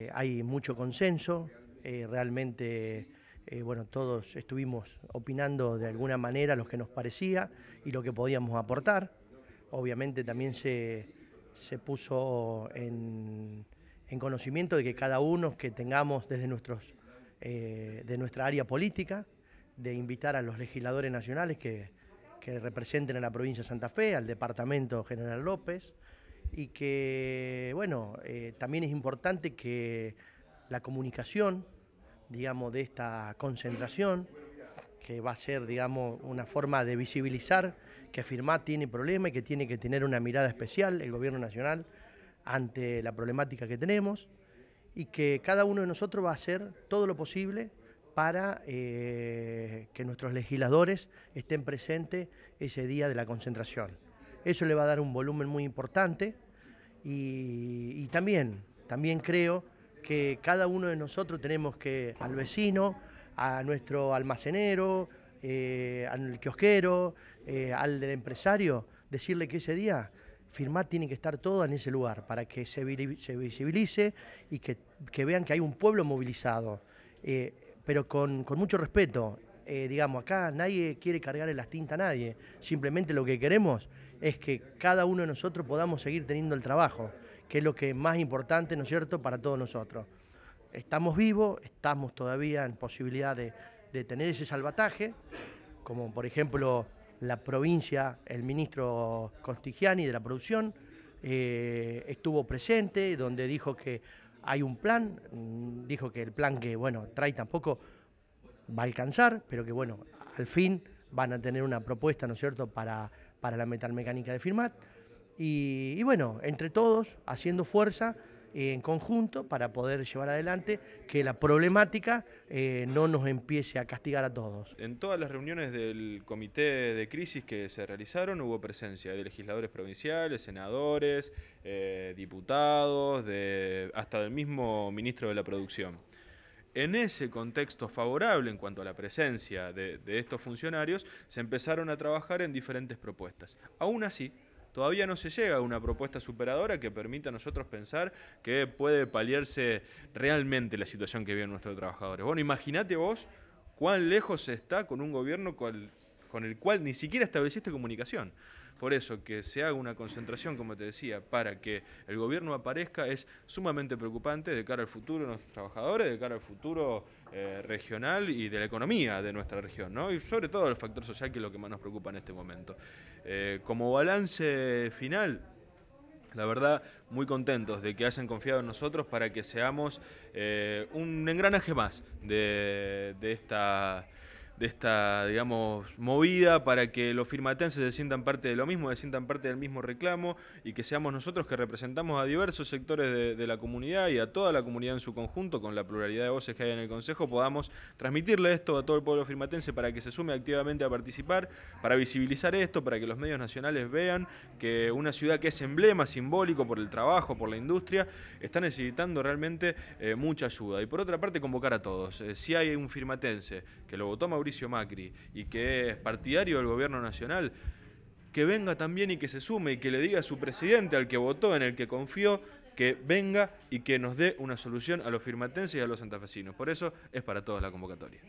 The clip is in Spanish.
Eh, hay mucho consenso, eh, realmente eh, bueno, todos estuvimos opinando de alguna manera lo que nos parecía y lo que podíamos aportar. Obviamente también se, puso en, conocimiento de que cada uno que tengamos desde nuestros, de nuestra área política, de invitar a los legisladores nacionales que, que representen a la provincia de Santa Fe, al departamento General López, y que, bueno, eh, también es importante que la comunicación, digamos, de esta concentración, que va a ser, digamos, una forma de visibilizar que afirmar tiene problemas y que tiene que tener una mirada especial el gobierno nacional ante la problemática que tenemos y que cada uno de nosotros va a hacer todo lo posible para eh, que nuestros legisladores estén presentes ese día de la concentración. Eso le va a dar un volumen muy importante y, también, también creo que cada uno de nosotros tenemos que al vecino, a nuestro almacenero, eh, al quiosquero, eh, al del empresario, decirle que ese día firmar tiene que estar todo en ese lugar para que se, visibilice y que, vean que hay un pueblo movilizado, eh, pero con, con mucho respeto eh, digamos, acá nadie quiere cargarle las tintas a nadie. Simplemente lo que queremos es que cada uno de nosotros podamos seguir teniendo el trabajo, que es lo que es más importante, ¿no es cierto?, para todos nosotros. Estamos vivos, estamos todavía en posibilidad de, tener ese salvataje, como por ejemplo la provincia, el ministro Costigiani de la producción, eh, estuvo presente, donde dijo que hay un plan, mm, dijo que el plan que, bueno, trae tampoco va a alcanzar, pero que bueno, al fin van a tener una propuesta, ¿no es cierto?, para, para la metalmecánica de Firmat. Y, bueno, entre todos, haciendo fuerza eh, en conjunto para poder llevar adelante que la problemática eh, no nos empiece a castigar a todos. En todas las reuniones del comité de crisis que se realizaron hubo presencia de legisladores provinciales, senadores, eh, diputados, de, hasta del mismo ministro de la producción. En ese contexto favorable en cuanto a la presencia de, estos funcionarios, se empezaron a trabajar en diferentes propuestas. Aún así, todavía no se llega a una propuesta superadora que permita a nosotros pensar que puede paliarse realmente la situación que viven nuestros trabajadores. Bueno, imagínate vos cuán lejos está con un gobierno cual con el cual ni siquiera estableciste comunicación. Por eso, que se haga una concentración, como te decía, para que el gobierno aparezca es sumamente preocupante de cara al futuro de nuestros trabajadores, de cara al futuro eh, regional y de la economía de nuestra región, ¿no? Y sobre todo el factor social, que es lo que más nos preocupa en este momento. Eh, como balance final, la verdad, muy contentos de que hayan confiado en nosotros para que seamos eh, un engranaje más de esta de esta, digamos, movida para que los firmatenses se sientan parte de lo mismo, se sientan parte del mismo reclamo y que seamos nosotros que representamos a diversos sectores de, la comunidad y a toda la comunidad en su conjunto, con la pluralidad de voces que hay en el Consejo, podamos transmitirle esto a todo el pueblo firmatense para que se sume activamente a participar, para visibilizar esto, para que los medios nacionales vean que una ciudad que es emblema, simbólico por el trabajo, por la industria, está necesitando realmente eh, mucha ayuda. Y por otra parte, convocar a todos. Eh, si hay un firmatense que lo votó Mauricio Macri y que es partidario del gobierno nacional, que venga también y que se sume y que le diga a su presidente, al que votó, en el que confió, que venga y que nos dé una solución a los firmatenses y a los santafesinos. Por eso es para todos la convocatoria.